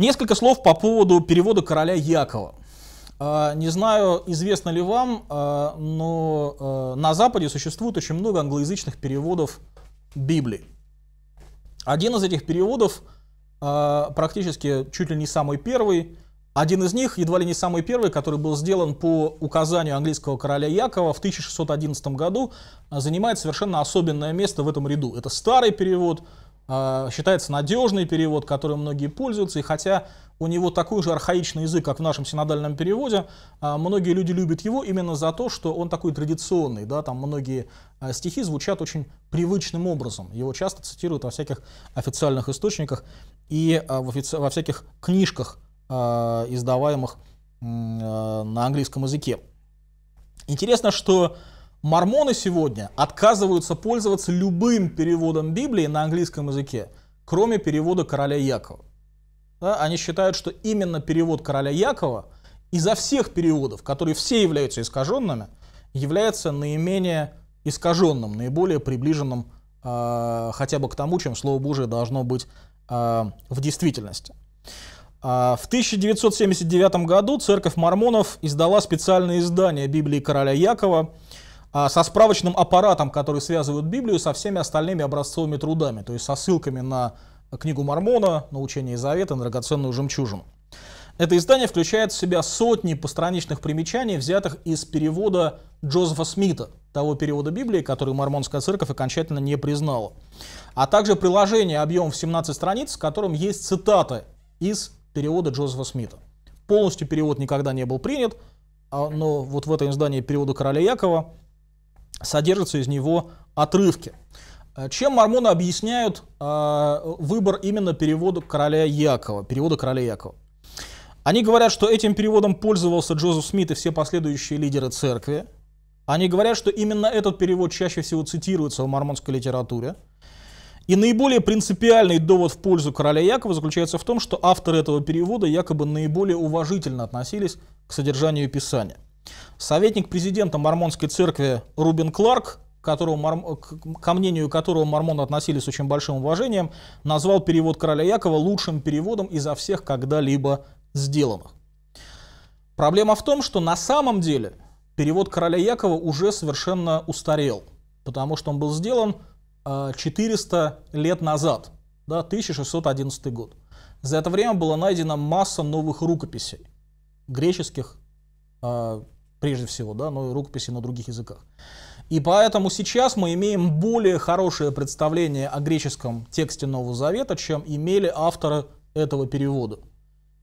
Несколько слов по поводу перевода короля Якова. А, не знаю, известно ли вам, а, но а, на Западе существует очень много англоязычных переводов Библии. Один из этих переводов, практически чуть ли не самый первый, один из них, едва ли не самый первый, который был сделан по указанию английского короля Якова в 1611 году, занимает совершенно особенное место в этом ряду. Это старый перевод, а, считается надежный перевод, которым многие пользуются, и хотя у него такой же архаичный язык, как в нашем синодальном переводе, а, многие люди любят его именно за то, что он такой традиционный, да, там многие а, стихи звучат очень привычным образом, его часто цитируют во всяких официальных источниках и во всяких книжках, издаваемых на английском языке. Интересно, что Мормоны сегодня отказываются пользоваться любым переводом Библии на английском языке, кроме перевода короля Якова. Да, они считают, что именно перевод короля Якова изо всех переводов, которые все являются искаженными, является наименее искаженным, наиболее приближенным э, хотя бы к тому, чем Слово Божие должно быть э, в действительности. Э, в 1979 году церковь мормонов издала специальное издание Библии короля Якова – а, со справочным аппаратом, который связывает Библию со всеми остальными образцовыми трудами, то есть со ссылками на книгу Мормона, на учение Завета, на драгоценную жемчужину. Это издание включает в себя сотни постраничных примечаний, взятых из перевода Джозефа Смита, того перевода Библии, который Мормонская церковь окончательно не признала. А также приложение объемом в 17 страниц, в котором есть цитаты из перевода Джозефа Смита. Полностью перевод никогда не был принят, а, но вот в этом издании перевода короля Якова содержатся из него отрывки. Э, чем мормоны объясняют э, выбор именно перевода короля Якова, перевода короля Якова? Они говорят, что этим переводом пользовался Джозеф Смит и все последующие лидеры церкви. Они говорят, что именно этот перевод чаще всего цитируется в мормонской литературе. И наиболее принципиальный довод в пользу короля Якова заключается в том, что авторы этого перевода якобы наиболее уважительно относились к содержанию Писания. Советник президента Мормонской церкви Рубин Кларк которого, ко мнению которого мормоны относились с очень большим уважением, назвал перевод короля Якова лучшим переводом изо всех когда-либо сделанных. Проблема в том, что на самом деле перевод короля Якова уже совершенно устарел, потому что он был сделан 400 э, лет назад, да, 1611 год. За это время была найдена масса новых рукописей греческих, э, прежде всего, да, но и рукописи на других языках. И поэтому сейчас мы имеем более хорошее представление о греческом тексте Нового Завета, чем имели авторы этого перевода.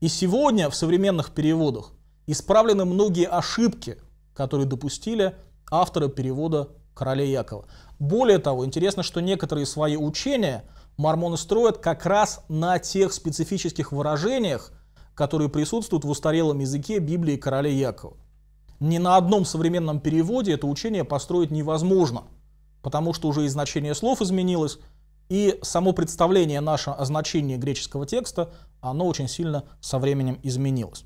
И сегодня в современных переводах исправлены многие ошибки, которые допустили авторы перевода короля Якова. Более того, интересно, что некоторые свои учения мормоны строят как раз на тех специфических выражениях, которые присутствуют в устарелом языке Библии короля Якова ни на одном современном переводе это учение построить невозможно, потому что уже и значение слов изменилось, и само представление наше о значении греческого текста, оно очень сильно со временем изменилось.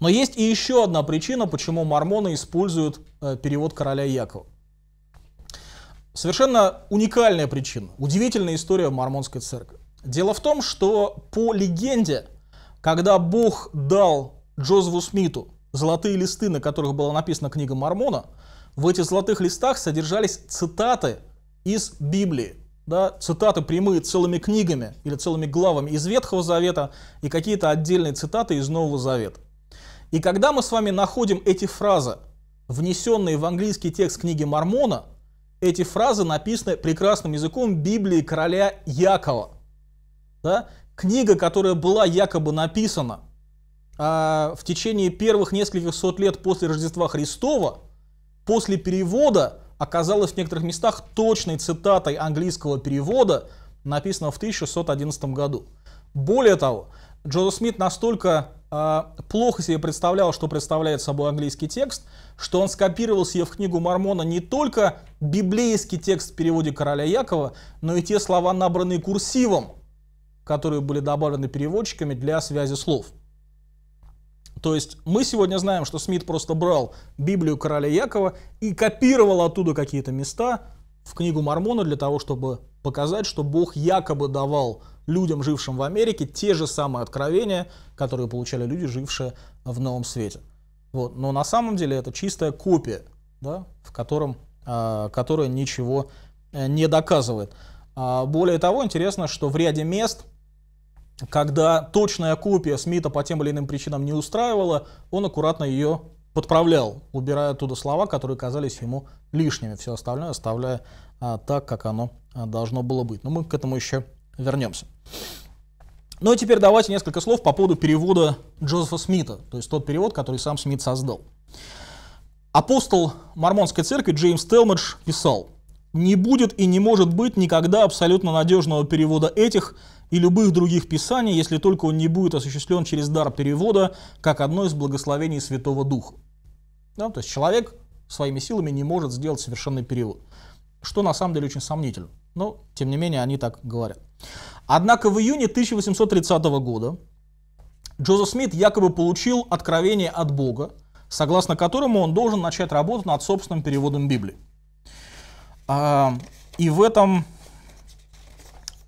Но есть и еще одна причина, почему мормоны используют э, перевод короля Якова. Совершенно уникальная причина, удивительная история мормонской церкви. Дело в том, что по легенде, когда Бог дал Джозефу Смиту золотые листы, на которых была написана книга Мормона, в этих золотых листах содержались цитаты из Библии. Да, цитаты прямые целыми книгами или целыми главами из Ветхого Завета и какие-то отдельные цитаты из Нового Завета. И когда мы с вами находим эти фразы, внесенные в английский текст книги Мормона, эти фразы написаны прекрасным языком Библии короля Якова. Да? Книга, которая была якобы написана – а, в течение первых нескольких сот лет после Рождества Христова, после перевода, оказалось в некоторых местах точной цитатой английского перевода, написанного в 1611 году. Более того, Джозеф Смит настолько а, плохо себе представлял, что представляет собой английский текст, что он скопировал себе в книгу Мормона не только библейский текст в переводе короля Якова, но и те слова, набранные курсивом, которые были добавлены переводчиками для связи слов. То есть мы сегодня знаем, что Смит просто брал Библию короля Якова и копировал оттуда какие-то места в книгу Мормона для того, чтобы показать, что Бог якобы давал людям, жившим в Америке, те же самые откровения, которые получали люди, жившие в Новом Свете. Вот. Но на самом деле это чистая копия, да, в котором, э, которая ничего э, не доказывает. А, более того, интересно, что в ряде мест – когда точная копия Смита по тем или иным причинам не устраивала, он аккуратно ее подправлял, убирая оттуда слова, которые казались ему лишними, все остальное оставляя а, так, как оно а, должно было быть. Но мы к этому еще вернемся. Ну и теперь давайте несколько слов по поводу перевода Джозефа Смита, то есть тот перевод, который сам Смит создал. Апостол Мормонской церкви Джеймс Телмедж писал, не будет и не может быть никогда абсолютно надежного перевода этих и любых других писаний, если только он не будет осуществлен через дар перевода, как одно из благословений Святого Духа. Да, то есть человек своими силами не может сделать совершенный перевод, что на самом деле очень сомнительно, но тем не менее они так говорят. Однако в июне 1830 года Джозеф Смит якобы получил откровение от Бога, согласно которому он должен начать работу над собственным переводом Библии. А, и в этом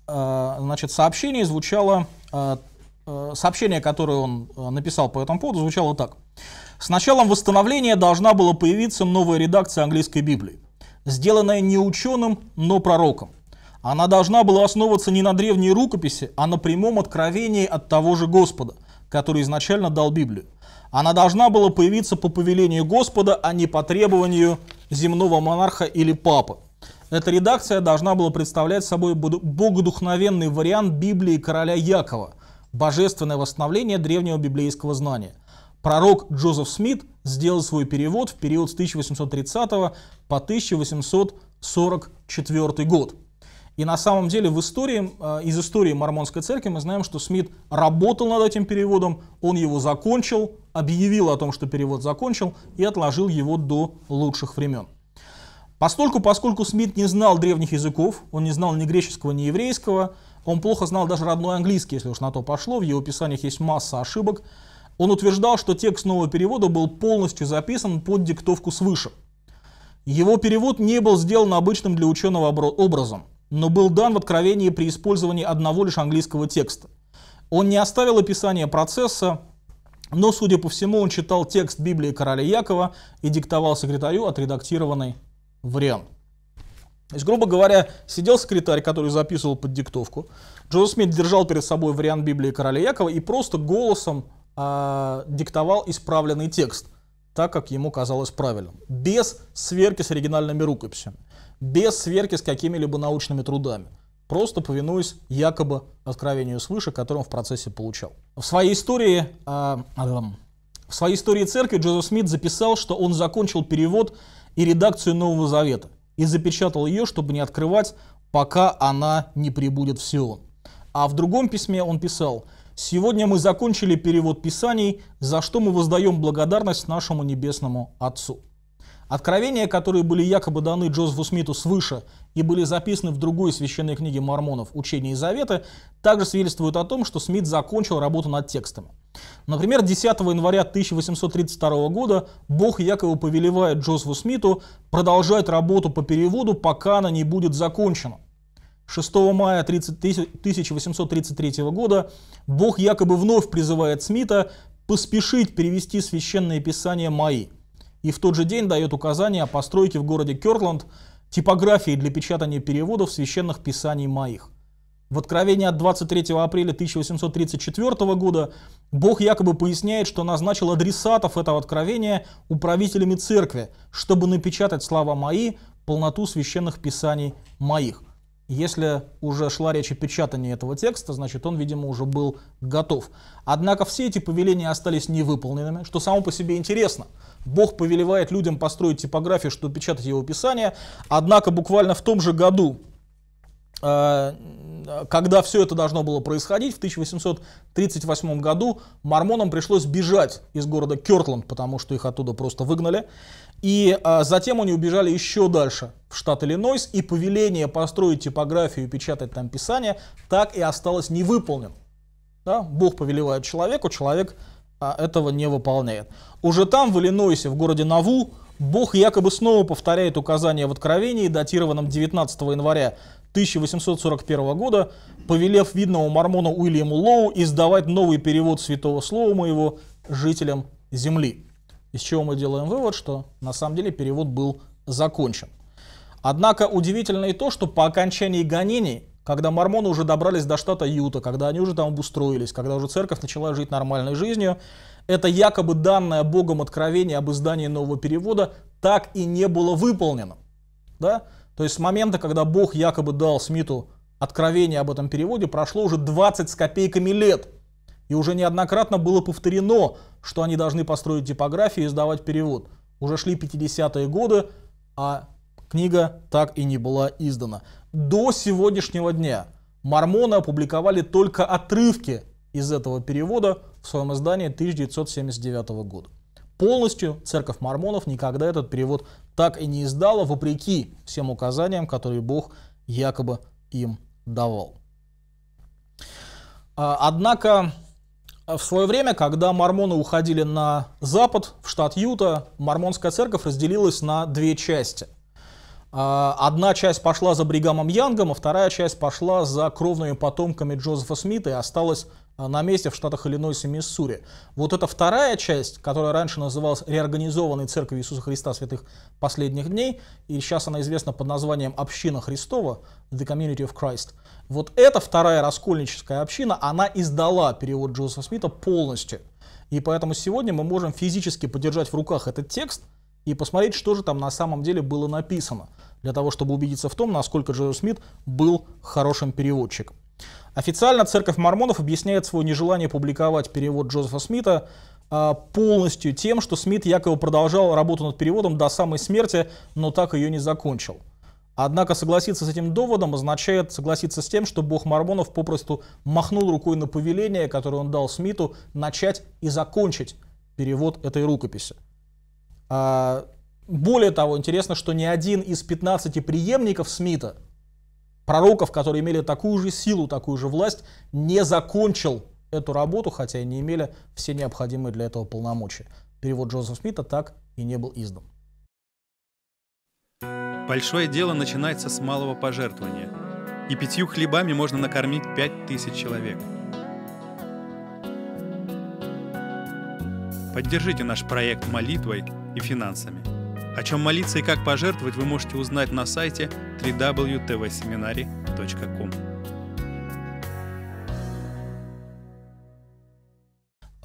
а, значит, сообщении звучало, а, а сообщение, которое он а, написал по этому поводу, звучало так. С началом восстановления должна была появиться новая редакция английской Библии, сделанная не ученым, но пророком. Она должна была основываться не на древней рукописи, а на прямом откровении от того же Господа, который изначально дал Библию. Она должна была появиться по повелению Господа, а не по требованию земного монарха или папы. Эта редакция должна была представлять собой богодухновенный вариант Библии короля Якова, божественное восстановление древнего библейского знания. Пророк Джозеф Смит сделал свой перевод в период с 1830 по 1844 год. И на самом деле в истории, э, из истории Мормонской церкви мы знаем, что Смит работал над этим переводом, он его закончил, объявил о том, что перевод закончил и отложил его до лучших времен. Постольку, поскольку Смит не знал древних языков, он не знал ни греческого, ни еврейского, он плохо знал даже родной английский, если уж на то пошло, в его писаниях есть масса ошибок, он утверждал, что текст нового перевода был полностью записан под диктовку свыше. Его перевод не был сделан обычным для ученого образом, но был дан в откровении при использовании одного лишь английского текста. Он не оставил описание процесса, но, судя по всему, он читал текст Библии короля Якова и диктовал секретарю отредактированный вариант. То есть, грубо говоря, сидел секретарь, который записывал под диктовку. Джозеф Смит держал перед собой вариант Библии короля Якова и просто голосом э, диктовал исправленный текст, так как ему казалось правильным. Без сверки с оригинальными рукописями, без сверки с какими-либо научными трудами просто повинуясь якобы откровению свыше, которое он в процессе получал. В своей истории, э, э, в своей истории церкви Джозеф Смит записал, что он закончил перевод и редакцию Нового Завета и запечатал ее, чтобы не открывать, пока она не прибудет в Сион. А в другом письме он писал «Сегодня мы закончили перевод писаний, за что мы воздаем благодарность нашему Небесному Отцу». Откровения, которые были якобы даны Джозефу Смиту свыше и были записаны в другой священной книге мормонов «Учение и заветы», также свидетельствуют о том, что Смит закончил работу над текстами. Например, 10 января 1832 года Бог якобы повелевает Джозефу Смиту продолжать работу по переводу, пока она не будет закончена. 6 мая 1833 года Бог якобы вновь призывает Смита поспешить перевести священное писание «Мои» и в тот же день дает указание о постройке в городе Кёртланд типографии для печатания переводов священных писаний моих. В Откровении от 23 апреля 1834 года Бог якобы поясняет, что назначил адресатов этого откровения управителями церкви, чтобы напечатать слова мои, полноту священных писаний моих – если уже шла речь о печатании этого текста, значит он, видимо, уже был готов. Однако все эти повеления остались невыполненными, что само по себе интересно. Бог повелевает людям построить типографию, чтобы печатать его писание. Однако буквально в том же году, э, когда все это должно было происходить, в 1838 году мормонам пришлось бежать из города Кертланд, потому что их оттуда просто выгнали. И э, затем они убежали еще дальше, штат Иллинойс, и повеление построить типографию и печатать там писание так и осталось невыполненным. Да? Бог повелевает человеку, человек а, этого не выполняет. Уже там, в Иллинойсе, в городе Наву, Бог якобы снова повторяет указание в Откровении, датированном 19 января 1841 года, повелев видному мормону Уильяму Лоу издавать новый перевод святого слова моего жителям земли. Из чего мы делаем вывод, что на самом деле перевод был закончен. Однако удивительно и то, что по окончании гонений, когда мормоны уже добрались до штата Юта, когда они уже там обустроились, когда уже церковь начала жить нормальной жизнью, это якобы данное Богом откровение об издании нового перевода так и не было выполнено. Да? То есть с момента, когда Бог якобы дал Смиту откровение об этом переводе, прошло уже 20 с копейками лет. И уже неоднократно было повторено, что они должны построить типографию и издавать перевод. Уже шли 50-е годы, а Книга так и не была издана. До сегодняшнего дня Мормоны опубликовали только отрывки из этого перевода в своем издании 1979 года. Полностью церковь мормонов никогда этот перевод так и не издала, вопреки всем указаниям, которые Бог якобы им давал. А, однако в свое время, когда мормоны уходили на запад, в штат Юта, мормонская церковь разделилась на две части. А, одна часть пошла за Бригамом Янгом, а вторая часть пошла за кровными потомками Джозефа Смита и осталась а, на месте в штатах Иллинойс и Миссури. Вот эта вторая часть, которая раньше называлась «Реорганизованной Церковью Иисуса Христа Святых Последних Дней», и сейчас она известна под названием «Община Христова», «The Community of Christ», вот эта вторая раскольническая община, она издала перевод Джозефа Смита полностью. И поэтому сегодня мы можем физически подержать в руках этот текст – и посмотреть, что же там на самом деле было написано, для того, чтобы убедиться в том, насколько Джозеф Смит был хорошим переводчиком. Официально Церковь Мормонов объясняет свое нежелание публиковать перевод Джозефа Смита а, полностью тем, что Смит якобы продолжал работу над переводом до самой смерти, но так ее не закончил. Однако согласиться с этим доводом означает согласиться с тем, что бог Мормонов попросту махнул рукой на повеление, которое он дал Смиту, начать и закончить перевод этой рукописи. А, более того, интересно, что ни один из 15 преемников Смита, пророков, которые имели такую же силу, такую же власть, не закончил эту работу, хотя и не имели все необходимые для этого полномочия. Перевод Джозефа Смита так и не был издан. Большое дело начинается с малого пожертвования. И пятью хлебами можно накормить пять тысяч человек. Поддержите наш проект молитвой – и финансами. О чем молиться и как пожертвовать вы можете узнать на сайте www.tvseminary.com.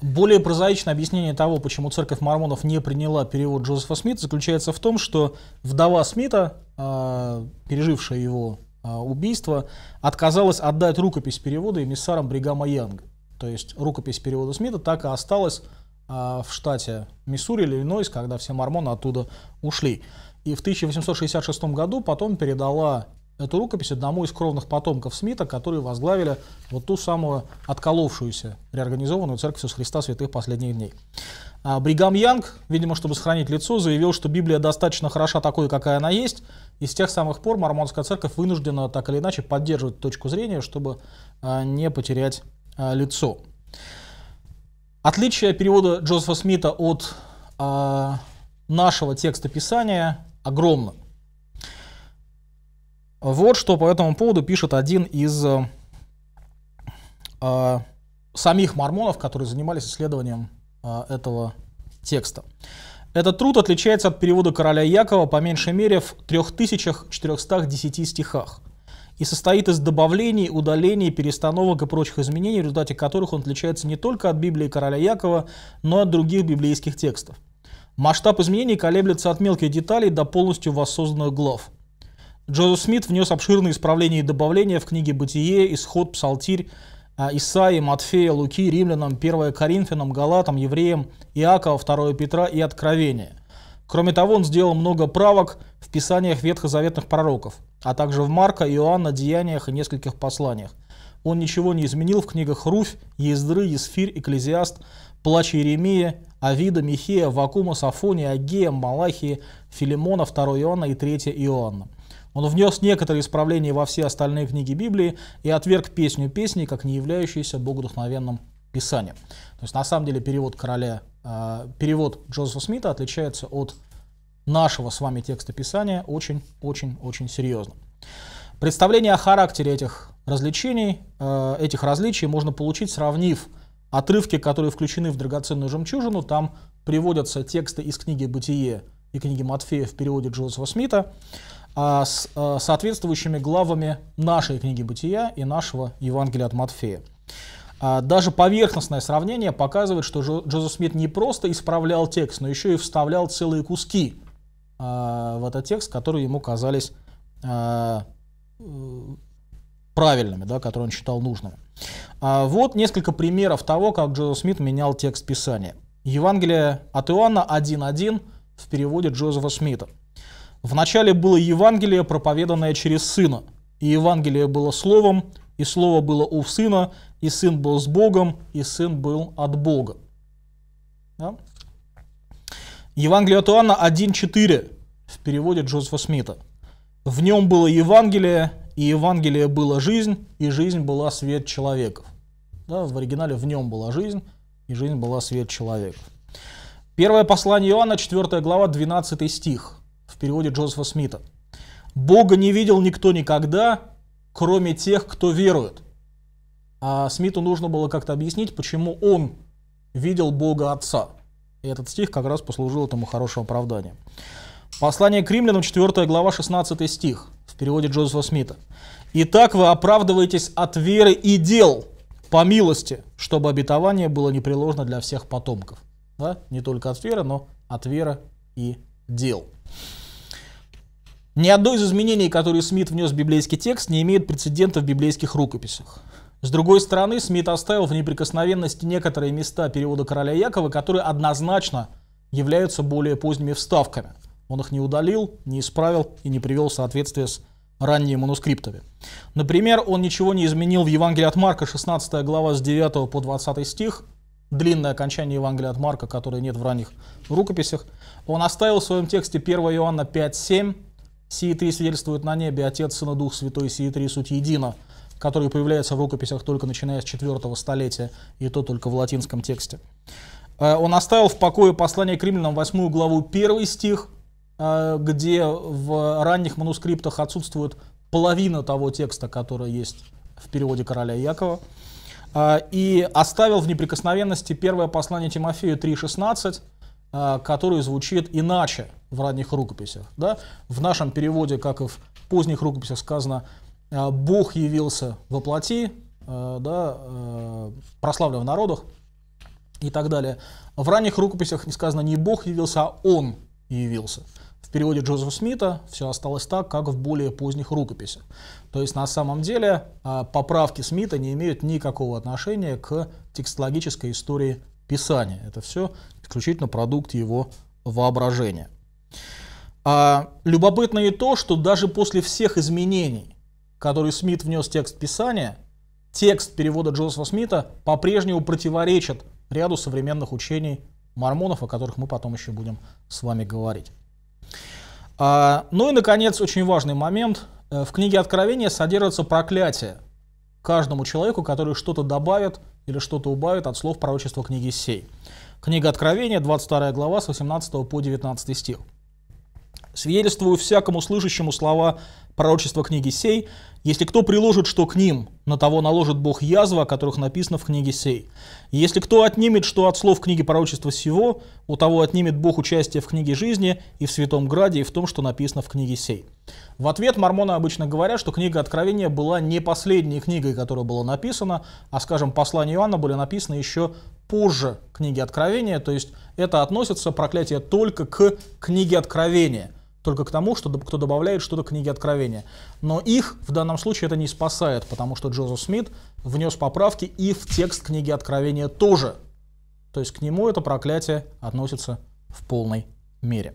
Более прозаичное объяснение того, почему церковь мормонов не приняла перевод Джозефа Смита, заключается в том, что вдова Смита, а, пережившая его а, убийство, отказалась отдать рукопись перевода эмиссарам Бригама Янга. То есть рукопись перевода Смита так и осталась а, в штате Миссури, Иллинойс, когда все мормоны оттуда ушли. И в 1866 году потом передала эту рукопись одному из кровных потомков Смита, которые возглавили вот ту самую отколовшуюся реорганизованную церковь Иисуса Христа святых последних дней. А Бригам Янг, видимо, чтобы сохранить лицо, заявил, что Библия достаточно хороша такой, какая она есть, и с тех самых пор мормонская церковь вынуждена так или иначе поддерживать точку зрения, чтобы а, не потерять а, лицо. Отличие перевода Джозефа Смита от э, нашего текста Писания огромно. Вот что по этому поводу пишет один из э, самих мормонов, которые занимались исследованием э, этого текста. Этот труд отличается от перевода короля Якова по меньшей мере в 3410 стихах – и состоит из добавлений, удалений, перестановок и прочих изменений, в результате которых он отличается не только от Библии короля Якова, но и от других библейских текстов. Масштаб изменений колеблется от мелких деталей до полностью воссозданных глав. Джозеф Смит внес обширные исправления и добавления в книги «Бытие», «Исход», «Псалтирь», а, Исаии, Матфея, Луки, Римлянам, 1 Коринфянам, Галатам, Евреям, Иакова, 2 Петра и Откровения. Кроме того, он сделал много правок в писаниях ветхозаветных пророков, а также в Марка, Иоанна, Деяниях и нескольких посланиях. Он ничего не изменил в книгах Руфь, Ездры, Есфирь, Экклезиаст, Плач Иеремия, Авида, Михея, Вакума, Сафония, Агея, Малахии, Филимона, 2 Иоанна и 3 Иоанна. Он внес некоторые исправления во все остальные книги Библии и отверг песню песни, как не являющуюся богодухновенным писанием. То есть на самом деле перевод короля а, перевод Джозефа Смита отличается от нашего с вами текста писания очень-очень-очень серьезно. Представление о характере этих развлечений, э, этих различий можно получить, сравнив отрывки, которые включены в драгоценную жемчужину. Там приводятся тексты из книги «Бытие» и книги Матфея в переводе Джозефа Смита а, с э, соответствующими главами нашей книги «Бытия» и нашего Евангелия от Матфея. А, даже поверхностное сравнение показывает, что Джозеф Смит не просто исправлял текст, но еще и вставлял целые куски а, в этот текст, которые ему казались а, э, правильными, да, которые он считал нужными. Вот несколько примеров того, как Джозеф Смит менял текст Писания. Евангелие от Иоанна 1.1 в переводе Джозефа Смита. «Вначале было Евангелие, проповеданное через Сына, и Евангелие было Словом, и Слово было у Сына, и сын был с Богом, и сын был от Бога. Да? Евангелие от Иоанна 1.4 в переводе Джозефа Смита. В нем было Евангелие, и Евангелие было жизнь, и жизнь была свет человеков. Да, в оригинале в нем была жизнь, и жизнь была свет человеков. Первое послание Иоанна, 4 глава, 12 стих в переводе Джозефа Смита. «Бога не видел никто никогда, кроме тех, кто верует». А Смиту нужно было как-то объяснить, почему он видел Бога Отца. И этот стих как раз послужил этому хорошему оправданием. Послание к римлянам, 4 глава, 16 стих, в переводе Джозефа Смита. «Итак вы оправдываетесь от веры и дел по милости, чтобы обетование было непреложно для всех потомков». Да? Не только от веры, но от веры и дел. Ни одно из изменений, которые Смит внес в библейский текст, не имеет прецедента в библейских рукописях. С другой стороны, Смит оставил в неприкосновенности некоторые места перевода короля Якова, которые однозначно являются более поздними вставками. Он их не удалил, не исправил и не привел в соответствие с ранними манускриптами. Например, он ничего не изменил в Евангелии от Марка, 16 глава с 9 по 20 стих, длинное окончание Евангелия от Марка, которое нет в ранних рукописях. Он оставил в своем тексте 1 Иоанна 5.7 «Сии три свидетельствуют на небе, Отец, Сын и Дух Святой, сии три суть едино» которые появляются в рукописях только начиная с 4 столетия, и то только в латинском тексте. Э, он оставил в покое послание к римлянам 8 главу 1 стих, э, где в ранних манускриптах отсутствует половина того текста, который есть в переводе короля Якова. Э, и оставил в неприкосновенности первое послание Тимофею 3.16, которое звучит иначе в ранних рукописях. Да? В нашем переводе, как и в поздних рукописях сказано, а, Бог явился во плоти, а, да, а, прославлен в народах и так далее. В ранних рукописях не сказано не Бог явился, а Он явился. В переводе Джозефа Смита все осталось так, как в более поздних рукописях. То есть на самом деле поправки Смита не имеют никакого отношения к текстологической истории Писания. Это все исключительно продукт его воображения. А, любопытно и то, что даже после всех изменений, который Смит внес в текст Писания, текст перевода Джозефа Смита по-прежнему противоречит ряду современных учений мормонов, о которых мы потом еще будем с вами говорить. А, ну и, наконец, очень важный момент. Э, в книге Откровения содержится проклятие каждому человеку, который что-то добавит или что-то убавит от слов пророчества книги Сей. Книга Откровения, 22 глава, с 18 по 19 стих. «Свидетельствую всякому слышащему слова Пророчество книги сей, если кто приложит, что к ним, на того наложит Бог язва, о которых написано в книге сей. И если кто отнимет, что от слов книги пророчества сего, у того отнимет Бог участие в книге жизни и в Святом Граде, и в том, что написано в книге сей. В ответ мормоны обычно говорят, что книга Откровения была не последней книгой, которая была написана, а, скажем, послания Иоанна были написаны еще позже книги Откровения, то есть это относится проклятие только к книге Откровения – только к тому, что, кто добавляет что-то к книге Откровения. Но их в данном случае это не спасает, потому что Джозеф Смит внес поправки и в текст книги Откровения тоже. То есть к нему это проклятие относится в полной мере.